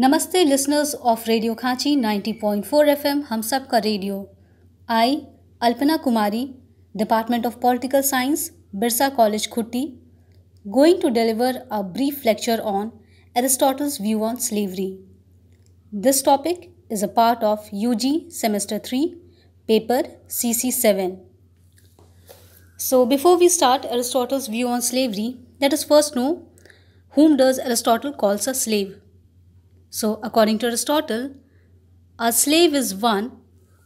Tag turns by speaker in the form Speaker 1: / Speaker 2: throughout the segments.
Speaker 1: नमस्ते listeners of radio Khanchi 90.4 FM हम सब का radio I Alpana Kumari department of political science Birsa college Khunti going to deliver a brief lecture on Aristotle's view on slavery this topic is a part of UG semester three paper CC7. So before we start Aristotle's view on slavery, let us first know whom does Aristotle calls a slave. So, according to Aristotle, a slave is one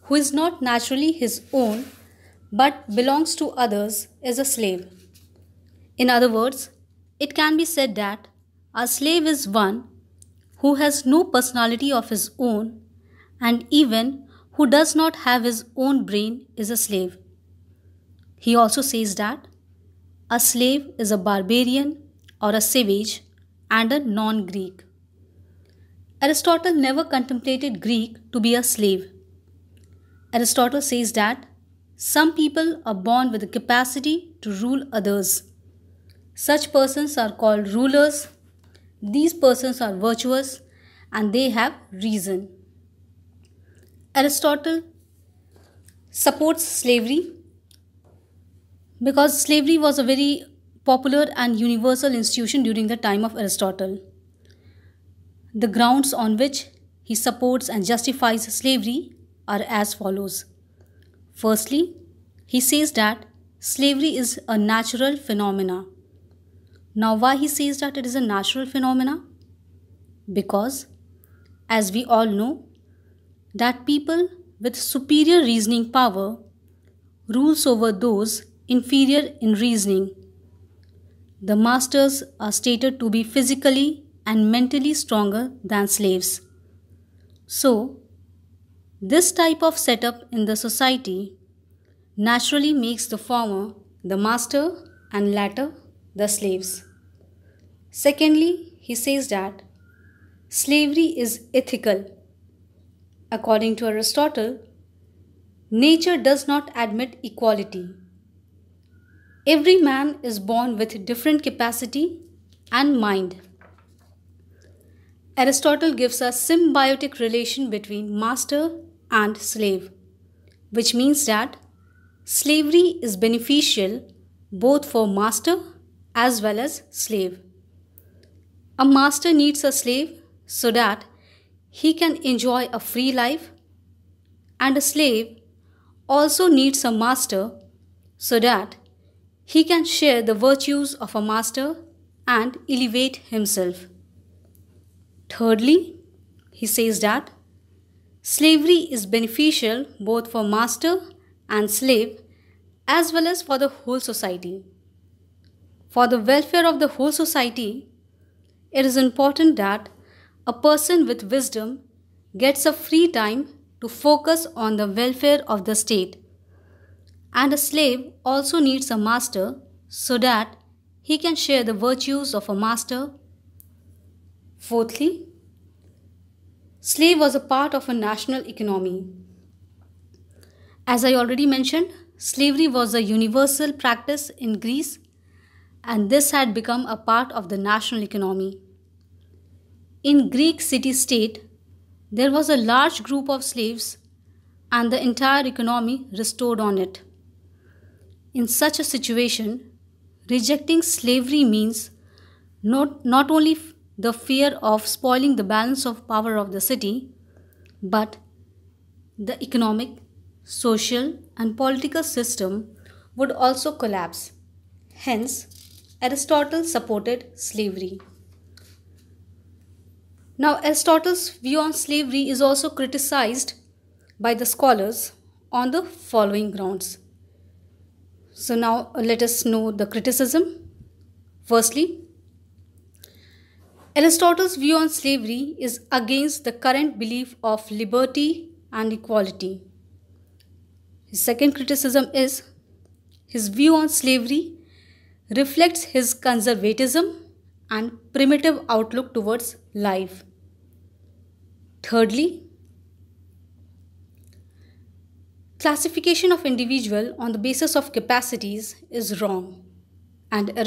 Speaker 1: who is not naturally his own but belongs to others as a slave. In other words, it can be said that a slave is one who has no personality of his own and even who does not have his own brain is a slave. He also says that a slave is a barbarian or a savage and a non Greek. Aristotle never contemplated Greek to be a slave. Aristotle says that some people are born with the capacity to rule others. Such persons are called rulers. These persons are virtuous and they have reason. Aristotle supports slavery because slavery was a very popular and universal institution during the time of Aristotle. The grounds on which he supports and justifies slavery are as follows. Firstly, he says that slavery is a natural phenomena. Now, why he says that it is a natural phenomena? Because, as we all know, that people with superior reasoning power rules over those inferior in reasoning. The masters are stated to be physically and mentally stronger than slaves. So, this type of setup in the society naturally makes the former the master and latter the slaves. Secondly, he says that slavery is ethical. According to Aristotle, nature does not admit equality. Every man is born with different capacity and mind. Aristotle gives a symbiotic relation between master and slave, which means that slavery is beneficial both for master as well as slave. A master needs a slave so that he can enjoy a free life, and a slave also needs a master so that he can share the virtues of a master and elevate himself. Thirdly, he says that slavery is beneficial both for master and slave as well as for the whole society. For the welfare of the whole society, it is important that a person with wisdom gets a free time to focus on the welfare of the state. And a slave also needs a master so that he can share the virtues of a master Fourthly, slave was a part of a national economy. As I already mentioned, slavery was a universal practice in Greece and this had become a part of the national economy. In Greek city-state, there was a large group of slaves and the entire economy restored on it. In such a situation, rejecting slavery means not, not only the fear of spoiling the balance of power of the city, but the economic, social, and political system would also collapse. Hence, Aristotle supported slavery. Now, Aristotle's view on slavery is also criticized by the scholars on the following grounds. So, now let us know the criticism. Firstly, Aristotle's view on slavery is against the current belief of liberty and equality. His second criticism is his view on slavery reflects his conservatism and primitive outlook towards life. Thirdly, classification of individual on the basis of capacities is wrong and